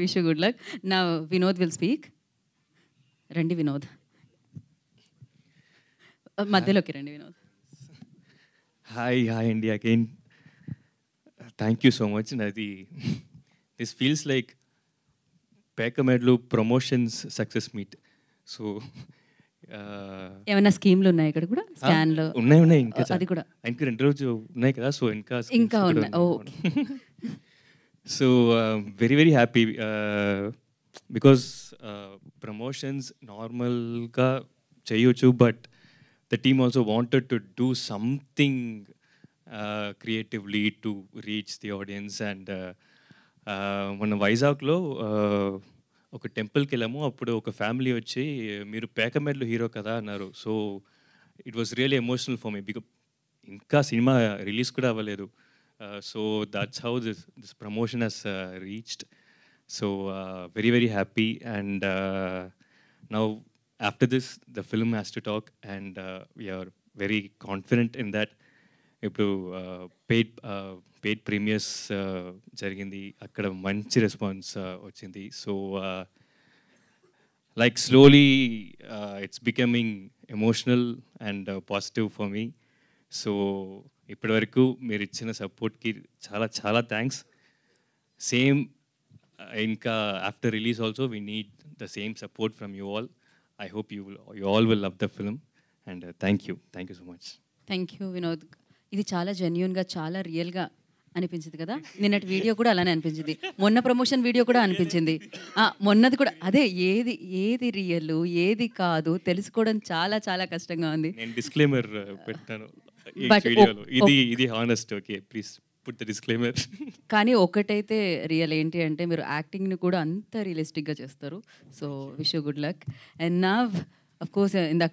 Wish good luck నా Vinod will speak రండి వినోద్ మధ్యలోకి రండి వినోద్ హాయ్ హాయ్ అండి again thank you so much నాది this feels like Pekamedalu promotions success meet so ఏమైనా స్కీమ్లు ఉన్నాయి ఇక్కడ కూడా స్కాన్లో ఉన్నాయి ఉన్నాయి ఇంకా అది కూడా ఇంకా రెండు రోజు ఉన్నాయి కదా సో ఇంకా ఇంకా ఉన్నాయి okay so very very happy because promotions నార్మల్గా చేయొచ్చు but the team also wanted to do something creatively to reach the audience and మన వైజాగ్లో ఒక టెంపుల్కి వెళ్ళాము అప్పుడు ఒక ఫ్యామిలీ వచ్చి మీరు పేకమెడ్లు హీరో కదా అన్నారు so it was really emotional for me because ఇంకా సినిమా రిలీజ్ కూడా అవ్వలేదు so that's how this, this promotion has reached. So very, very happy. And now after this, the film has to talk and we are very confident in that. ఇప్పుడు paid paid premieres జరిగింది అక్కడ మంచి response వచ్చింది so like slowly it's becoming emotional and positive for me so ఇప్పటివరకు మీరు ఇచ్చిన సపోర్ట్కి చాలా చాలా థ్యాంక్స్ సేమ్ ఇంకా after release also we need the same support from you all I hope you you all will love the film and uh, thank you thank you so much thank you Vinod ఇది చాలా జెన్యున్గా చాలా రియల్గా అనిపించింది కదా నిన్నటి video కూడా అలానే అనిపించింది మొన్న ప్రమోషన్ వీడియో కూడా అనిపించింది మొన్నది కూడా అదే ఏది ఏది రియల్ ఏది కాదు తెలుసుకోవడం చాలా చాలా కష్టంగా ఉంది నేను డిస్క్లైమర్ uh, పెట్టాను ఇది ఇది honest okay please put disclaimer కానీ ఒకటైతే రియల్ ఏంటి అంటే మీరు ని కూడా అంత గా చేస్తారు so wish good luck and నా అఫ్ కోర్స్ ఇందాక